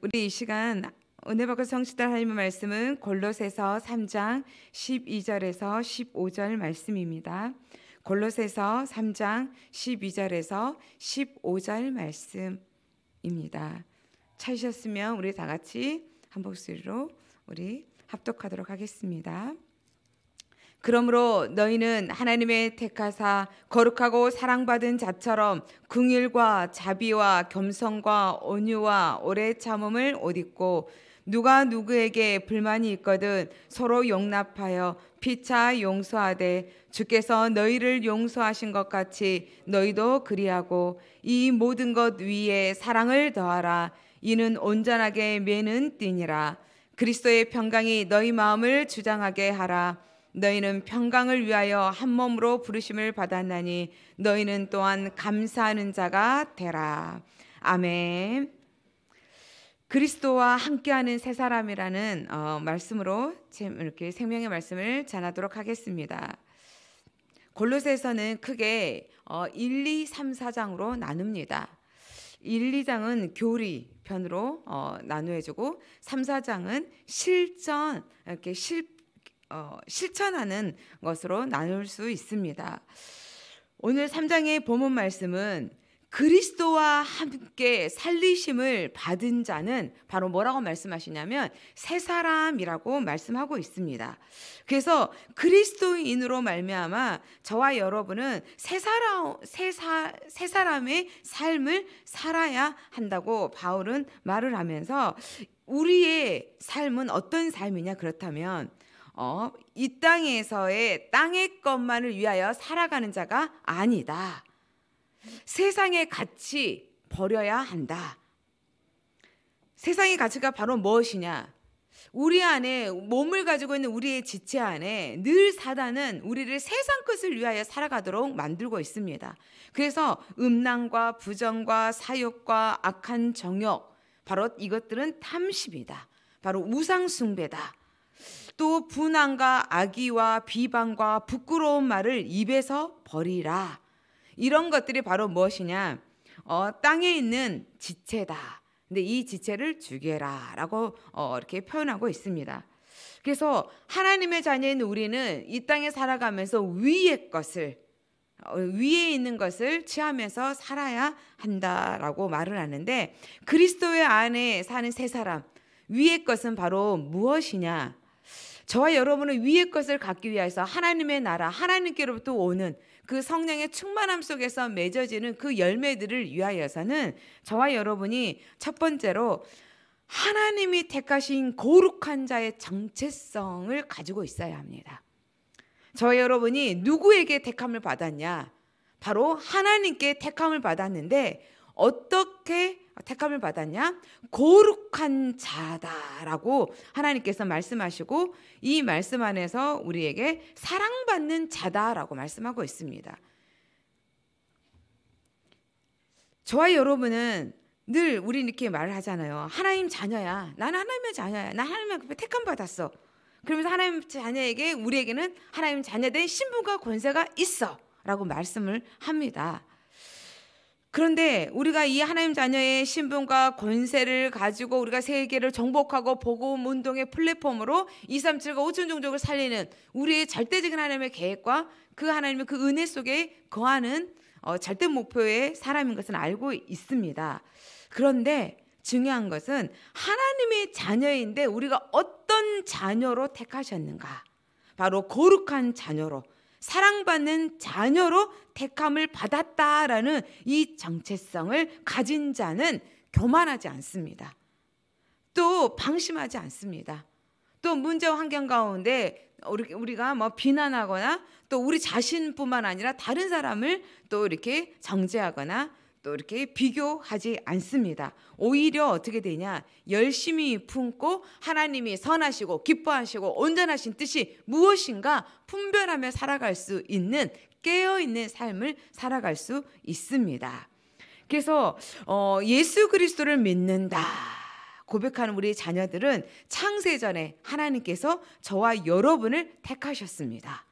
우리 이 시간 은혜받고 성실한 하나님의 말씀은 골로새서 3장 12절에서 15절 말씀입니다. 골로새서 3장 12절에서 15절 말씀입니다. 찾으셨으면 우리 다 같이 한 목소리로 우리 합독하도록 하겠습니다. 그러므로 너희는 하나님의 택하사 거룩하고 사랑받은 자처럼 긍휼과 자비와 겸손과 온유와 오래 참음을 옷 입고 누가 누구에게 불만이 있거든 서로 용납하여 피차 용서하되 주께서 너희를 용서하신 것 같이 너희도 그리하고 이 모든 것 위에 사랑을 더하라 이는 온전하게 매는 띠니라 그리스도의 평강이 너희 마음을 주장하게 하라 너희는 평강을 위하여 한 몸으로 부르심을 받았나니 너희는 또한 감사하는 자가 되라. 아멘. 그리스도와 함께하는 세 사람이라는 어, 말씀으로 이렇게 생명의 말씀을 전하도록 하겠습니다. 골로새에서는 크게 어, 1, 2, 3, 4장으로 나눕니다. 1, 2장은 교리 편으로 어, 나누어지고 3, 4장은 실전 이렇게 실 어, 실천하는 것으로 나눌 수 있습니다. 오늘 3장의 본문 말씀은 그리스도와 함께 살리심을 받은 자는 바로 뭐라고 말씀하시냐면 새 사람이라고 말씀하고 있습니다. 그래서 그리스도인으로 말미암아 저와 여러분은 새 사람 새사새 사람의 삶을 살아야 한다고 바울은 말을 하면서 우리의 삶은 어떤 삶이냐 그렇다면 어, 이 땅에서의 땅의 것만을 위하여 살아가는 자가 아니다. 세상의 가치 버려야 한다. 세상의 가치가 바로 무엇이냐? 우리 안에 몸을 가지고 있는 우리의 지체 안에 늘 사단은 우리를 세상 것을 위하여 살아가도록 만들고 있습니다. 그래서 음란과 부정과 사욕과 악한 정욕 바로 이것들은 탐심이다. 바로 우상 숭배다. 또 분한과 악의와 비방과 부끄러운 말을 입에서 버리라. 이런 것들이 바로 무엇이냐? 어, 땅에 있는 지체다. 근데 이 지체를 죽여라라고 어, 이렇게 표현하고 있습니다. 그래서 하나님의 자녀인 우리는 이 땅에 살아가면서 위의 것을 어, 위에 있는 것을 취하면서 살아야 한다라고 말을 하는데 그리스도의 안에 사는 세 사람 위의 것은 바로 무엇이냐? 저와 여러분은 위의 것을 갖기 위해서 하나님의 나라, 하나님께로부터 오는 그 성령의 충만함 속에서 맺어지는 그 열매들을 위하여서는 저와 여러분이 첫 번째로 하나님이 택하신 고룩한 자의 정체성을 가지고 있어야 합니다. 저 여러분이 누구에게 택함을 받았냐? 바로 하나님께 택함을 받았는데 어떻게 아, 택함을 받았냐? 거룩한 자다라고 하나님께서 말씀하시고 이 말씀 안에서 우리에게 사랑받는 자다라고 말씀하고 있습니다. 저와 여러분은 늘 우리 이렇게 말을 하잖아요. 하나님 자녀야. 난 하나님의 자녀야. 난 하나님 앞에 택함 받았어. 그러면서 하나님 자녀에게 우리에게는 하나님 자녀된 신분과 권세가 있어라고 말씀을 합니다. 그런데 우리가 이 하나님 자녀의 신분과 권세를 가지고 우리가 세계를 정복하고 복음 운동의 플랫폼으로 237과 5천 종족을 살리는 우리의 절대적인 하나님의 계획과 그 하나님의 그 은혜 속에 거하는 절대 어, 목표의 사람인 것은 알고 있습니다. 그런데 중요한 것은 하나님의 자녀인데 우리가 어떤 자녀로 택하셨는가? 바로 거룩한 자녀로 사랑받는 자녀로 택함을 받았다라는 이 정체성을 가진 자는 교만하지 않습니다. 또 방심하지 않습니다. 또문제 환경 가운데 우리가 뭐 비난하거나 또 우리 자신뿐만 아니라 다른 사람을 또 이렇게 정죄하거나 또 이렇게 비교하지 않습니다. 오히려 어떻게 되냐? 열심히 품고 하나님이 선하시고 기뻐하시고 온전하신 뜻이 무엇인가 분별하며 살아갈 수 있는 깨어 있는 삶을 살아갈 수 있습니다. 그래서 어, 예수 그리스도를 믿는다. 고백하는 우리 자녀들은 창세전에 하나님께서 저와 여러분을 택하셨습니다.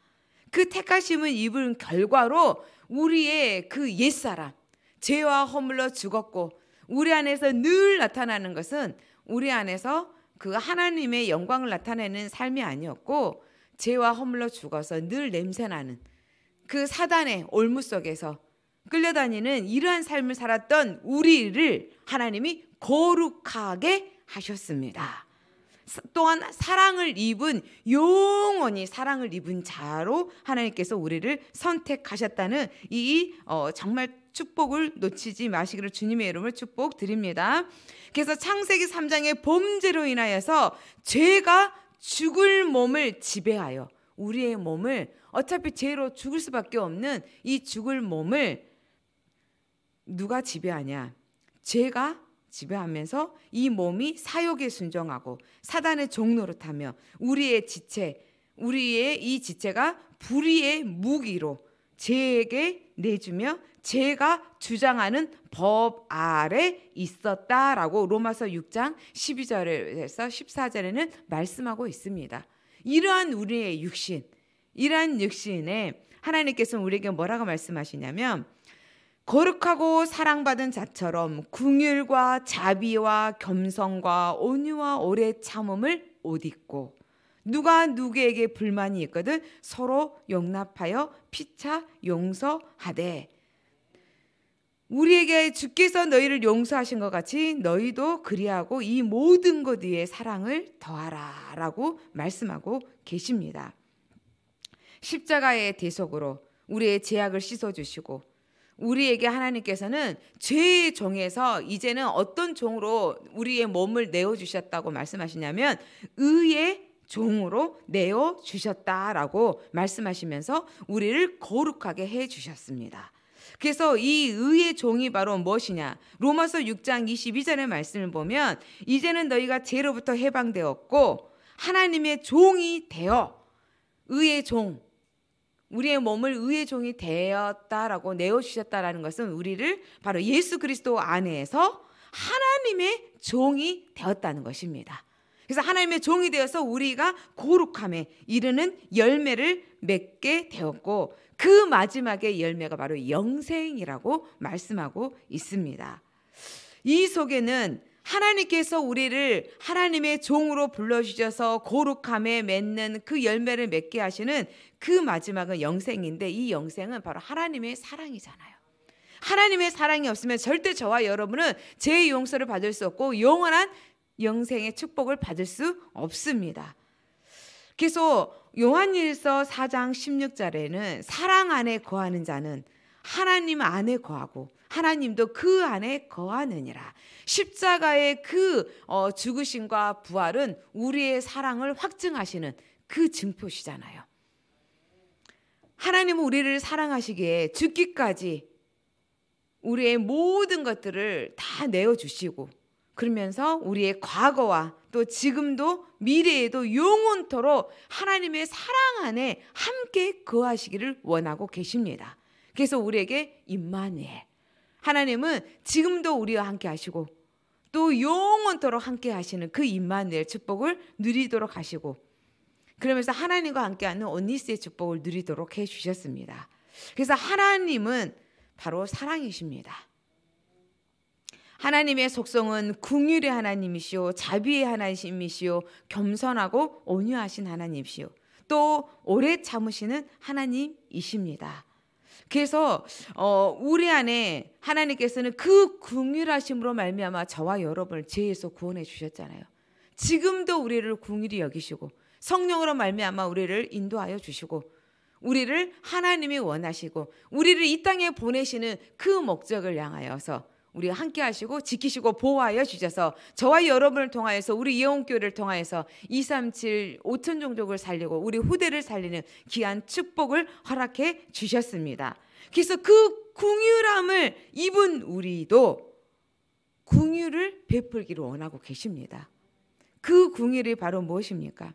그 택하심을 입은 결과로 우리의 그 옛사람, 죄와 허물로 죽었고 우리 안에서 늘 나타나는 것은 우리 안에서 그 하나님의 영광을 나타내는 삶이 아니었고 죄와 허물로 죽어서 늘 냄새나는 그 사단의 올무 속에서 끌려다니는 이러한 삶을 살았던 우리를 하나님이 거룩하게 하셨습니다. 또한 사랑을 입은 영원히 사랑을 입은 자로 하나님께서 우리를 선택하셨다는 이 어, 정말 축복을 놓치지 마시기를 주님의 이름을 축복드립니다. 그래서 창세기 3장의 범죄로 인하여서 죄가 죽을 몸을 지배하여 우리의 몸을 어차피 죄로 죽을 수밖에 없는 이 죽을 몸을 누가 지배하냐? 죄가 지배하면서 이 몸이 사욕에 순종하고 사단의 종로를 타며 우리의 지체, 우리의 이 지체가 불의의 무기로 제에게 내주며 제가 주장하는 법 아래 있었다라고 로마서 6장 12절에서 14절에는 말씀하고 있습니다. 이러한 우리의 육신, 이러한 육신에 하나님께서 우리에게 뭐라고 말씀하시냐면 거룩하고 사랑받은 자처럼 궁율과 자비와 겸손과 온유와 오래 참음을 옷 입고 누가 누구에게 불만이 있거든 서로 용납하여 피차 용서하되 우리에게 주께서 너희를 용서하신 것 같이 너희도 그리하고 이 모든 것 위에 사랑을 더하라라고 말씀하고 계십니다. 십자가의 대속으로 우리의 죄악을 씻어 주시고 우리에게 하나님께서는 죄의 종에서 이제는 어떤 종으로 우리의 몸을 내어 주셨다고 말씀하시냐면 의의 종으로 내어 주셨다라고 말씀하시면서 우리를 거룩하게 해 주셨습니다. 그래서 이 의의 종이 바로 무엇이냐? 로마서 6장 22절의 말씀을 보면 이제는 너희가 죄로부터 해방되었고 하나님의 종이 되어 의의 종 우리의 몸을 의의 종이 되었다라고 내어 주셨다라는 것은 우리를 바로 예수 그리스도 안에서 하나님의 종이 되었다는 것입니다. 그래서 하나님의 종이 되어서 우리가 고룩함에 이르는 열매를 맺게 되었고 그 마지막의 열매가 바로 영생이라고 말씀하고 있습니다. 이 속에는 하나님께서 우리를 하나님의 종으로 불러주셔서 고룩함에 맺는 그 열매를 맺게 하시는 그 마지막은 영생인데 이 영생은 바로 하나님의 사랑이잖아요. 하나님의 사랑이 없으면 절대 저와 여러분은 죄의 용서를 받을 수 없고 영원한 영생의 축복을 받을 수 없습니다. 그래서 요한일서 4장 16절에는 사랑 안에 거하는 자는 하나님 안에 거하고 하나님도 그 안에 거하느니라. 십자가의 그 어, 죽으심과 부활은 우리의 사랑을 확증하시는 그 증표시잖아요. 하나님은 우리를 사랑하시기에 죽기까지 우리의 모든 것들을 다 내어주시고 그러면서 우리의 과거와 또 지금도 미래에도 영원토록 하나님의 사랑 안에 함께 거하시기를 원하고 계십니다. 그래서 우리에게 임마누엘 하나님은 지금도 우리와 함께 하시고 또 영원토록 함께 하시는 그 임마누엘 축복을 누리도록 하시고 그러면서 하나님과 함께하는 언니스의 축복을 누리도록 해 주셨습니다. 그래서 하나님은 바로 사랑이십니다. 하나님의 속성은 궁율의 하나님이시오, 자비의 하나님이시오, 겸손하고 온유하신 하나님이시오. 또 오래 참으시는 하나님이십니다. 그래서 어, 우리 안에 하나님께서는 그 궁휼하심으로 말미암아 저와 여러분을 죄에서 구원해 주셨잖아요. 지금도 우리를 궁휼히 여기시고 성령으로 말미암아 우리를 인도하여 주시고 우리를 하나님이 원하시고 우리를 이 땅에 보내시는 그 목적을 향하여서 우리 함께 하시고 지키시고 보호하여 주셔서 저와 여러분을 통하여서 우리 예원교회를 통하여서 237 5천 종족을 살리고 우리 후대를 살리는 귀한 축복을 허락해 주셨습니다. 그래서 그 궁유람을 입은 우리도 궁유를 베풀기를 원하고 계십니다. 그 궁유를 바로 무엇입니까?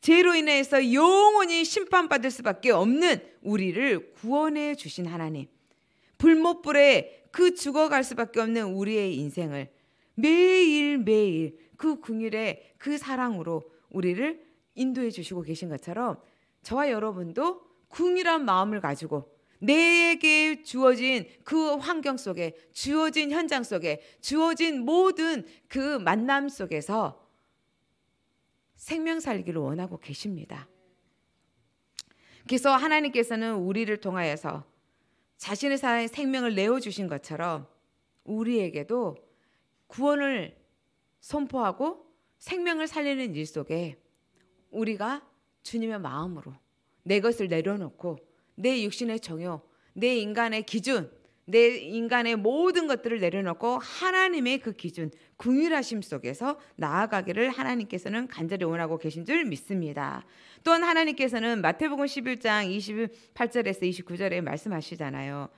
죄로 인해서 영원히 심판받을 수밖에 없는 우리를 구원해 주신 하나님. 불못불에 그 죽어갈 수밖에 없는 우리의 인생을 매일매일 그 궁일의 그 사랑으로 우리를 인도해 주시고 계신 것처럼 저와 여러분도 궁일한 마음을 가지고 내게 주어진 그 환경 속에 주어진 현장 속에 주어진 모든 그 만남 속에서 생명 살기를 원하고 계십니다. 그래서 하나님께서는 우리를 통하여서 자신의 사랑의 생명을 내어주신 것처럼 우리에게도 구원을 선포하고 생명을 살리는 일 속에 우리가 주님의 마음으로 내 것을 내려놓고 내 육신의 정욕, 내 인간의 기준, 내 인간의 모든 것들을 내려놓고 하나님의 그 기준, 궁일하심 속에서 나아가기를 하나님께서는 간절히 원하고 계신 줄 믿습니다. 또한 하나님께서는 마태복음 11장 28절에서 29절에 말씀하시잖아요.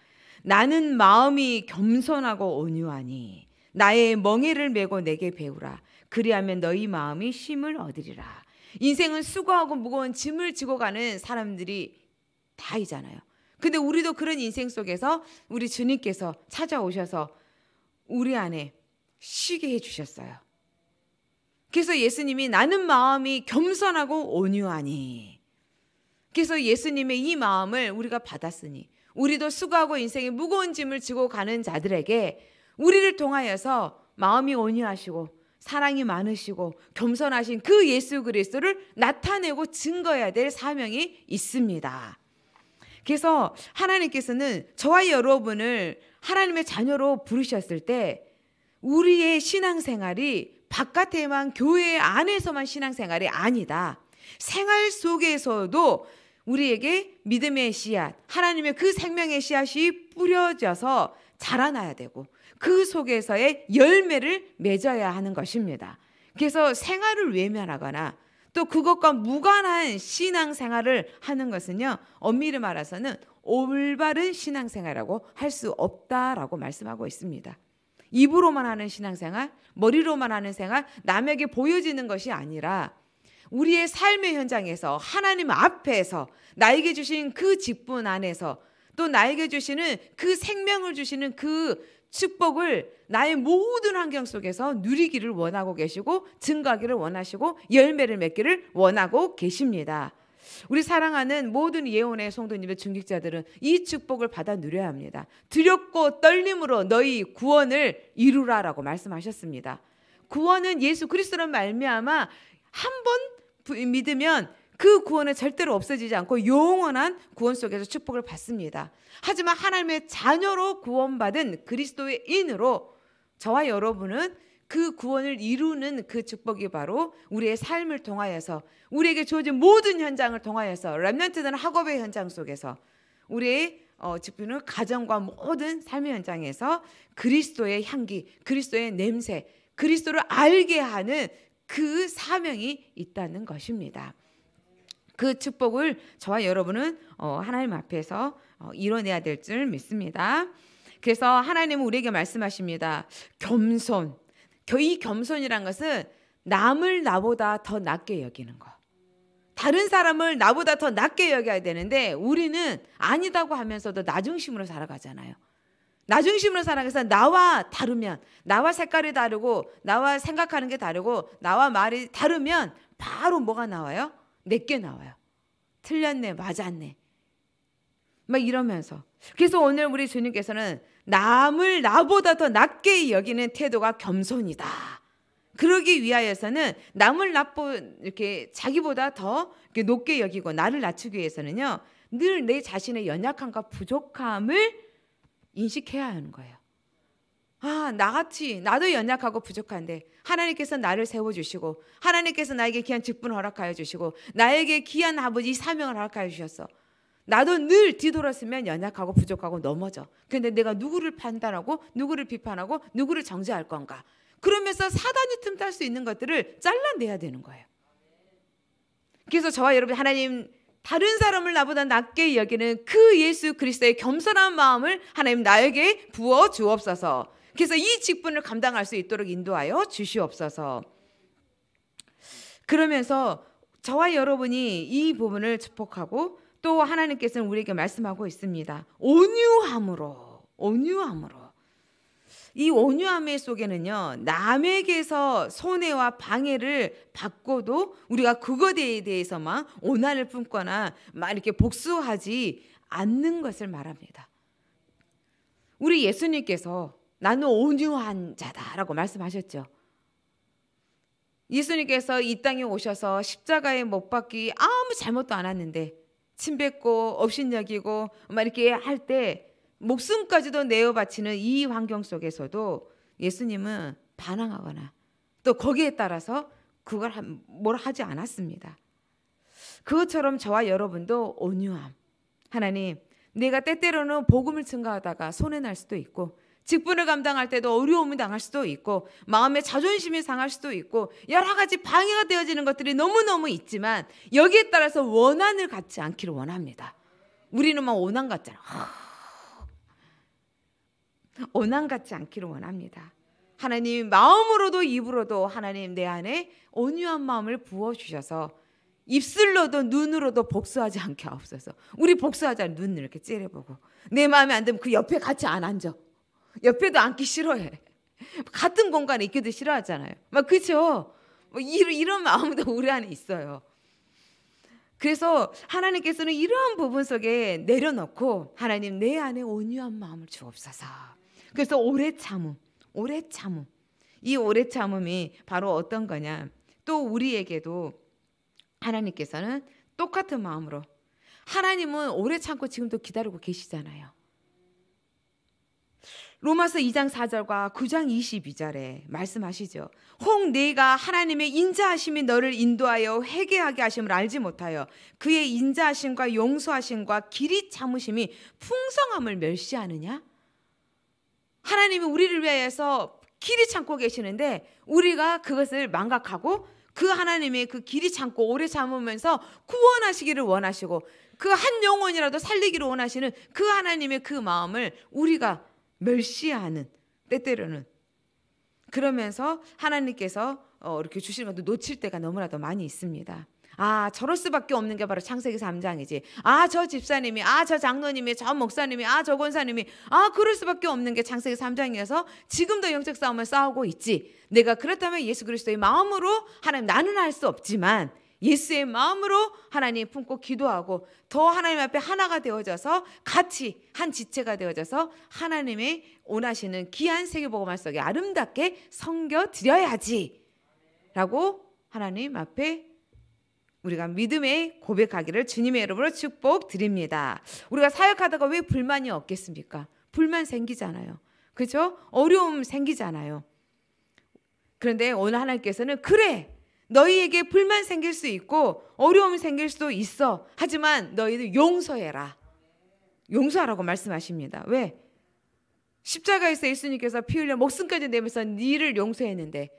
나는 마음이 겸손하고 온유하니 나의 멍에를 메고 내게 배우라. 그리하면 너희 마음이 힘을 얻으리라. 인생은 수고하고 무거운 짐을 지고 가는 사람들이 다이잖아요. 근데 우리도 그런 인생 속에서 우리 주님께서 찾아오셔서 우리 안에 쉬게 해주셨어요. 그래서 예수님이 나는 마음이 겸손하고 온유하니. 그래서 예수님의 이 마음을 우리가 받았으니 우리도 수고하고 인생의 무거운 짐을 지고 가는 자들에게 우리를 통하여서 마음이 온유하시고 사랑이 많으시고 겸손하신 그 예수 그리스도를 나타내고 증거해야 될 사명이 있습니다. 그래서 하나님께서는 저와 여러분을 하나님의 자녀로 부르셨을 때 우리의 신앙생활이 바깥에만 교회 안에서만 신앙생활이 아니다. 생활 속에서도 우리에게 믿음의 씨앗, 하나님의 그 생명의 씨앗이 뿌려져서 자라나야 되고 그 속에서의 열매를 맺어야 하는 것입니다. 그래서 생활을 외면하거나 또 그것과 무관한 신앙생활을 하는 것은요, 엄밀히 말해서는 올바른 신앙생활이라고 할 수 없다라고 말씀하고 있습니다. 입으로만 하는 신앙생활, 머리로만 하는 생활, 남에게 보여지는 것이 아니라 우리의 삶의 현장에서 하나님 앞에서 나에게 주신 그 직분 안에서 또 나에게 주시는 그 생명을 주시는 그 축복을 나의 모든 환경 속에서 누리기를 원하고 계시고 증가하기를 원하시고 열매를 맺기를 원하고 계십니다. 우리 사랑하는 모든 예언의 성도님의 중직자들은 이 축복을 받아 누려야 합니다. 두렵고 떨림으로 너희 구원을 이루라라고 말씀하셨습니다. 구원은 예수 그리스도로 말미암아 한 번 믿으면 그 구원은 절대로 없어지지 않고 영원한 구원 속에서 축복을 받습니다. 하지만 하나님의 자녀로 구원받은 그리스도의 인으로 저와 여러분은 그 구원을 이루는 그 축복이 바로 우리의 삶을 통하여서 우리에게 주어진 모든 현장을 통하여서 렘넌트는 학업의 현장 속에서 우리의 어, 집중을 가정과 모든 삶의 현장에서 그리스도의 향기, 그리스도의 냄새, 그리스도를 알게 하는 그 사명이 있다는 것입니다. 그 축복을 저와 여러분은 어, 하나님 앞에서 어, 이뤄내야 될 줄 믿습니다. 그래서 하나님은 우리에게 말씀하십니다. 겸손. 이 겸손이란 것은 남을 나보다 더 낮게 여기는 것. 다른 사람을 나보다 더 낮게 여겨야 되는데 우리는 아니다고 하면서도 나중심으로 살아가잖아요. 나중심으로 살아가서 나와 다르면 나와 색깔이 다르고 나와 생각하는 게 다르고 나와 말이 다르면 바로 뭐가 나와요? 내개 나와요. 틀렸네, 맞았네. 막 이러면서. 그래서 오늘 우리 주님께서는 남을 나보다 더 낮게 여기는 태도가 겸손이다. 그러기 위하여서는 남을 나보 이렇게 자기보다 더 이렇게 높게 여기고 나를 낮추기 위해서는요 늘 내 자신의 연약함과 부족함을 인식해야 하는 거예요. 아, 나같이 나도 연약하고 부족한데 하나님께서 나를 세워 주시고 하나님께서 나에게 귀한 직분 허락하여 주시고 나에게 귀한 아버지 사명을 허락하여 주셨어. 나도 늘 뒤돌았으면 연약하고 부족하고 넘어져. 근데 내가 누구를 판단하고 누구를 비판하고 누구를 정죄할 건가? 그러면서 사단이 틈탈 수 있는 것들을 잘라내야 되는 거예요. 그래서 저와 여러분 하나님 다른 사람을 나보다 낮게 여기는 그 예수 그리스도의 겸손한 마음을 하나님 나에게 부어 주옵소서. 그래서 이 직분을 감당할 수 있도록 인도하여 주시옵소서. 그러면서 저와 여러분이 이 부분을 축복하고 또 하나님께서는 우리에게 말씀하고 있습니다. 온유함으로, 온유함으로. 이 온유함의 속에는요, 남에게서 손해와 방해를 받고도 우리가 그것에 대해서만 온화를 품거나 막 이렇게 복수하지 않는 것을 말합니다. 우리 예수님께서 나는 온유한 자다라고 말씀하셨죠. 예수님께서 이 땅에 오셔서 십자가에 못 박기 아무 잘못도 안 했는데 침뱉고 업신여기고 막 이렇게 할 때 목숨까지도 내어 바치는 이 환경 속에서도 예수님은 반항하거나 또 거기에 따라서 그걸 뭘 하지 않았습니다. 그것처럼 저와 여러분도 온유함 하나님 내가 때때로는 복음을 증가하다가 손해 날 수도 있고 직분을 감당할 때도 어려움을 당할 수도 있고 마음의 자존심이 상할 수도 있고 여러 가지 방해가 되어지는 것들이 너무너무 있지만 여기에 따라서 원한을 갖지 않기를 원합니다. 우리는 막 원한 같잖아. 원한 갖지 않기를 원합니다. 하나님 마음으로도 입으로도 하나님 내 안에 온유한 마음을 부어 주셔서 입술로도 눈으로도 복수하지 않게 하옵서 우리 복수하자 눈을 이렇게 찌려보고 내 마음에 안 들면 그 옆에 같이 안 앉아. 옆에도 앉기 싫어해. 같은 공간에 있기도 싫어하잖아요. 막 그죠? 뭐 이런, 이런 마음도 우리 안에 있어요. 그래서 하나님께서는 이러한 부분 속에 내려놓고 하나님 내 안에 온유한 마음을 주옵소서. 그래서 오래 참음, 오래 참음. 이 오래 참음이 바로 어떤 거냐? 또 우리에게도 하나님께서는 똑같은 마음으로 하나님은 오래 참고 지금도 기다리고 계시잖아요. 로마서 2장 4절과 9장 22절에 말씀하시죠. 홍 네가 하나님의 인자하심이 너를 인도하여 회개하게 하심을 알지 못하여 그의 인자하심과 용서하심과 길이 참으심이 풍성함을 멸시하느냐? 하나님이 우리를 위하여서 길이 참고 계시는데 우리가 그것을 망각하고 그 하나님의 그 길이 참고 오래 참으면서 구원하시기를 원하시고 그 한 영혼이라도 살리기를 원하시는 그 하나님의 그 마음을 우리가 멸시하는 때때로는 그러면서 하나님께서 어, 이렇게 주시는 것도 놓칠 때가 너무나도 많이 있습니다. 아, 저럴 수밖에 없는 게 바로 창세기 3장이지. 아, 저 집사님이, 아, 저 장로님이, 저 목사님이, 아, 저 권사님이, 아, 그럴 수밖에 없는 게 창세기 3장이어서 지금도 영적 싸움을 싸우고 있지. 내가 그렇다면 예수 그리스도의 마음으로 하나님 나는 할 수 없지만 예수의 마음으로 하나님 품고 기도하고 더 하나님 앞에 하나가 되어져서 같이 한 지체가 되어져서 하나님의 원하시는 귀한 세계복음말 속에 아름답게 섬겨 드려야지 라고 하나님 앞에 우리가 믿음의 고백하기를 주님의 이름으로 축복드립니다. 우리가 사역하다가 왜 불만이 없겠습니까? 불만 생기잖아요. 그죠? 어려움 생기잖아요. 그런데 오늘 하나님께서는 그래 너희에게 불만 생길 수 있고 어려움이 생길 수도 있어. 하지만 너희는 용서해라. 용서하라고 말씀하십니다. 왜? 십자가에서 예수님께서 피 흘려 목숨까지 내면서 니를 용서했는데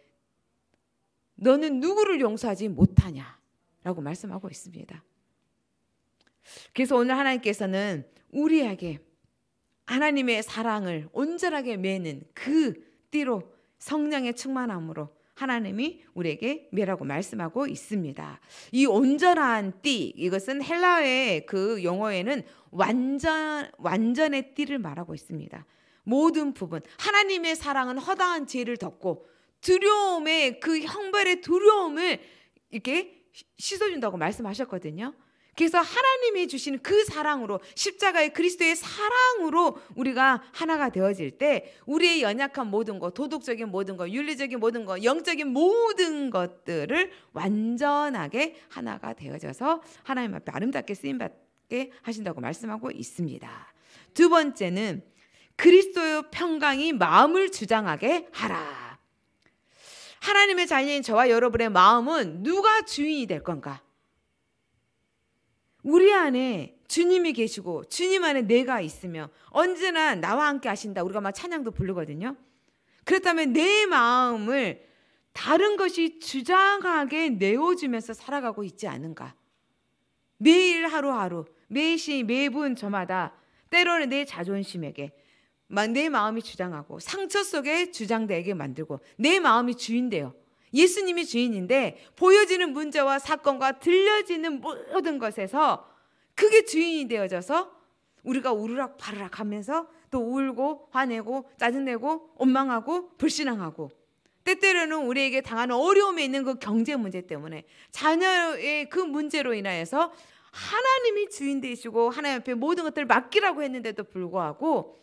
너는 누구를 용서하지 못하냐? 라고 말씀하고 있습니다. 그래서 오늘 하나님께서는 우리에게 하나님의 사랑을 온전하게 매는 그 띠로 성령의 충만함으로 하나님이 우리에게 매라고 말씀하고 있습니다. 이 온전한 띠 이것은 헬라의 그 영어에는 완전 완전의 띠를 말하고 있습니다. 모든 부분 하나님의 사랑은 허다한 죄를 덮고 두려움의 그 형벌의 두려움을 이렇게 씻어준다고 말씀하셨거든요. 그래서 하나님이 주시는 그 사랑으로 십자가의 그리스도의 사랑으로 우리가 하나가 되어질 때 우리의 연약한 모든 것, 도덕적인 모든 것, 윤리적인 모든 것, 영적인 모든 것들을 완전하게 하나가 되어져서 하나님 앞에 아름답게 쓰임 받게 하신다고 말씀하고 있습니다. 두 번째는 그리스도의 평강이 마음을 주장하게 하라. 하나님의 자녀인 저와 여러분의 마음은 누가 주인이 될 건가? 우리 안에 주님이 계시고 주님 안에 내가 있으며 언제나 나와 함께 하신다. 우리가 막 찬양도 부르거든요. 그렇다면 내 마음을 다른 것이 주장하게 내어주면서 살아가고 있지 않은가. 매일 하루하루, 매 시, 매분 저마다 때로는 내 자존심에게 내 마음이 주장하고 상처 속에 주장되게 만들고 내 마음이 주인되어 예수님이 주인인데 보여지는 문제와 사건과 들려지는 모든 것에서 그게 주인이 되어져서 우리가 우르락 바르락 하면서 또 울고 화내고 짜증내고 원망하고 불신앙하고 때때로는 우리에게 당하는 어려움에 있는 그 경제 문제 때문에 자녀의 그 문제로 인하여서 하나님이 주인 되시고 하나님 앞에 모든 것들을 맡기라고 했는데도 불구하고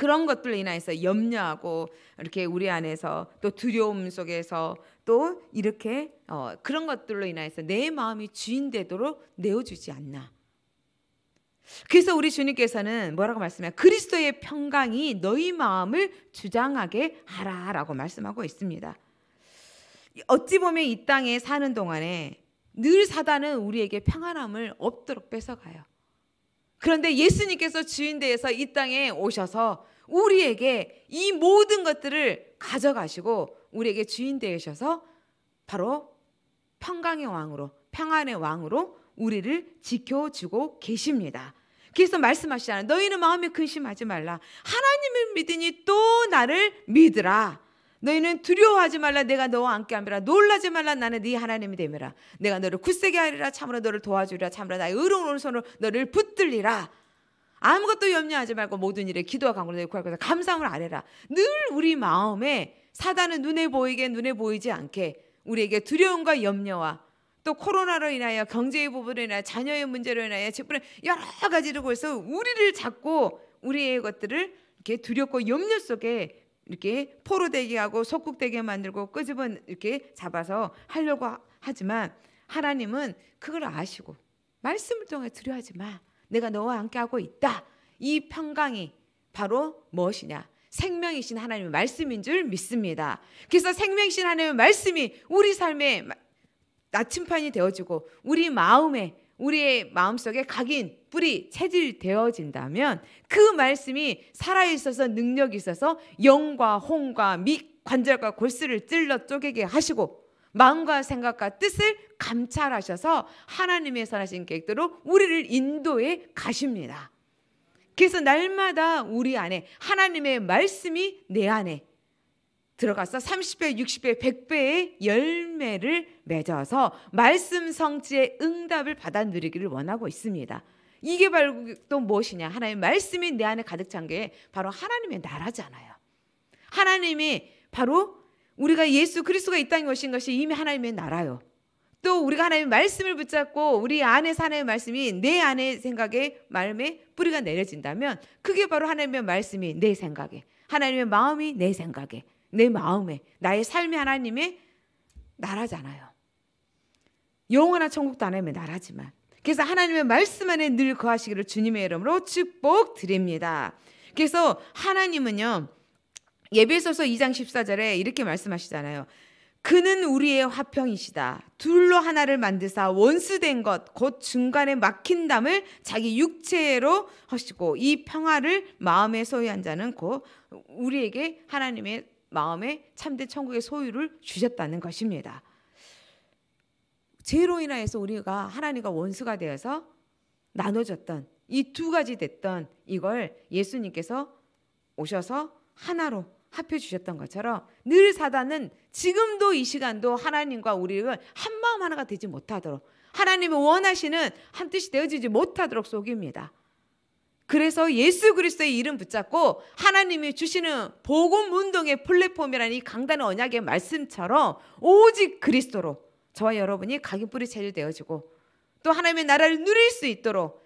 그런 것들로 인해서 염려하고 이렇게 우리 안에서 또 두려움 속에서 또 이렇게 어, 그런 것들로 인해서 내 마음이 주인 되도록 내어주지 않나. 그래서 우리 주님께서는 뭐라고 말씀해요? 그리스도의 평강이 너희 마음을 주장하게 하라라고 말씀하고 있습니다. 어찌 보면 이 땅에 사는 동안에 늘 사단은 우리에게 평안함을 없도록 뺏어가요. 그런데 예수님께서 주인 대에서이 땅에 오셔서 우리에게 이 모든 것들을 가져가시고 우리에게 주인 되셔서 바로 평강의 왕으로 평안의 왕으로 우리를 지켜주고 계십니다. 그래서 말씀하시잖아요. 너희는 마음에 근심하지 말라. 하나님을 믿으니 또 나를 믿으라. 너희는 두려워하지 말라 내가 너와 함께 함이라 놀라지 말라 나는 네 하나님이 됨이라 내가 너를 굳세게 하리라 참으로 너를 도와주리라 참으로 나의 의로운 손으로 너를 붙들리라 아무것도 염려하지 말고 모든 일에 기도와 강구로내 구할 것을 감사함을 아뢰라. 늘 우리 마음에 사단은 눈에 보이게 눈에 보이지 않게 우리에게 두려움과 염려와 또 코로나로 인하여 경제의 부분으 인하여 자녀의 문제로 인하여 직분의 여러 가지로 해서 우리를 잡고 우리의 것들을 이렇게 두렵고 염려 속에 이렇게 포로되게 하고 속국되게 만들고 끄집어 이렇게 잡아서 하려고 하지만 하나님은 그걸 아시고 말씀을 통해 두려워하지 마. 내가 너와 함께하고 있다. 이 평강이 바로 무엇이냐? 생명이신 하나님의 말씀인 줄 믿습니다. 그래서 생명이신 하나님의 말씀이 우리 삶의 나침판이 되어지고 우리 마음에 우리의 마음속에 각인 뿌리 체질 되어진다면 그 말씀이 살아 있어서 능력이 있어서 영과 홍과 미 관절과 골수를 찔러 쪼개게 하시고 마음과 생각과 뜻을 감찰하셔서 하나님의 선하신 계획대로 우리를 인도해 가십니다. 그래서 날마다 우리 안에 하나님의 말씀이 내 안에 들어가서 30배, 60배, 100배의 열매를 맺어서 말씀 성취의 응답을 받아 누리기를 원하고 있습니다. 이게 바로 또 무엇이냐? 하나님의 말씀이 내 안에 가득 찬 게 바로 하나님의 나라잖아요. 하나님이 바로 우리가 예수 그리스도가 있다는 것인 것이 이미 하나님의 나라요. 또 우리가 하나님의 말씀을 붙잡고 우리 안에 사는 말씀이 내안의 생각에 마음에 뿌리가 내려진다면 그게 바로 하나님의 말씀이 내 생각에 하나님의 마음이 내 생각에 내 마음에 나의 삶이 하나님의 나라잖아요. 영원한 천국도 하나님의 나라지만 그래서 하나님의 말씀 안에 늘 거하시기를 주님의 이름으로 축복드립니다. 그래서 하나님은요 예배소서 2장 14절에 이렇게 말씀하시잖아요. 그는 우리의 화평이시다. 둘로 하나를 만드사 원수된 것, 곧 중간에 막힌 담을 자기 육체로 하시고 이 평화를 마음에 소유한 자는 곧 우리에게 하나님의 마음에 참된 천국의 소유를 주셨다는 것입니다. 죄로 인하여서 우리가 하나님과 원수가 되어서 나눠졌던 이 두 가지 됐던 이걸 예수님께서 오셔서 하나로 합해 주셨던 것처럼 늘 사단은 지금도 이 시간도 하나님과 우리를 한 마음 하나가 되지 못하도록 하나님이 원하시는 한 뜻이 되어지지 못하도록 속입니다. 그래서 예수 그리스도의 이름 붙잡고 하나님이 주시는 복음 운동의 플랫폼이라는 이 강단 언약의 말씀처럼 오직 그리스도로 저와 여러분이 각인 뿌리 체질되어지고 또 하나님의 나라를 누릴 수 있도록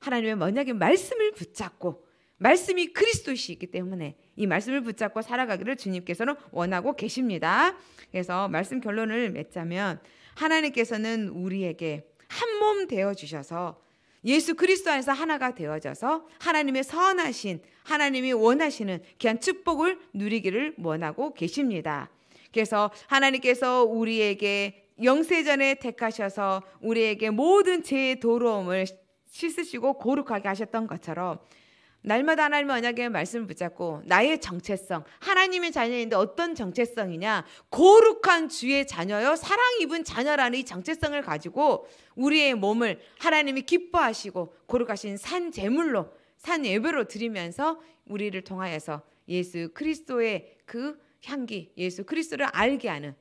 하나님의 언약의 말씀을 붙잡고 말씀이 그리스도시기 때문에 이 말씀을 붙잡고 살아가기를 주님께서는 원하고 계십니다. 그래서 말씀 결론을 맺자면 하나님께서는 우리에게 한 몸 되어 주셔서 예수 그리스도 안에서 하나가 되어져서 하나님의 선하신 하나님이 원하시는 귀한 축복을 누리기를 원하고 계십니다. 그래서 하나님께서 우리에게 영세전에 택하셔서 우리에게 모든 죄의 도로움을 씻으시고 고룩하게 하셨던 것처럼 날마다 하나님의 언약의 말씀을 붙잡고 나의 정체성, 하나님의 자녀인데 어떤 정체성이냐? 거룩한 주의 자녀여 사랑 입은 자녀라는 이 정체성을 가지고 우리의 몸을 하나님이 기뻐하시고 거룩하신 산 제물로 산 예배로 드리면서 우리를 통하여서 예수 그리스도의 그 향기, 예수 그리스도를 알게 하는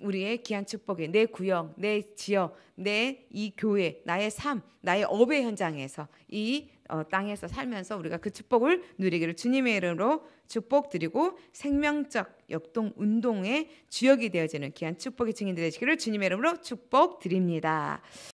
우리의 귀한 축복이 내 구역, 내 지역, 내 이 교회, 나의 삶, 나의 업의 현장에서 이 어, 땅에서 살면서 우리가 그 축복을 누리기를 주님의 이름으로 축복드리고 생명적 역동 운동의 주역이 되어지는 귀한 축복의 증인 되시기를 주님의 이름으로 축복드립니다.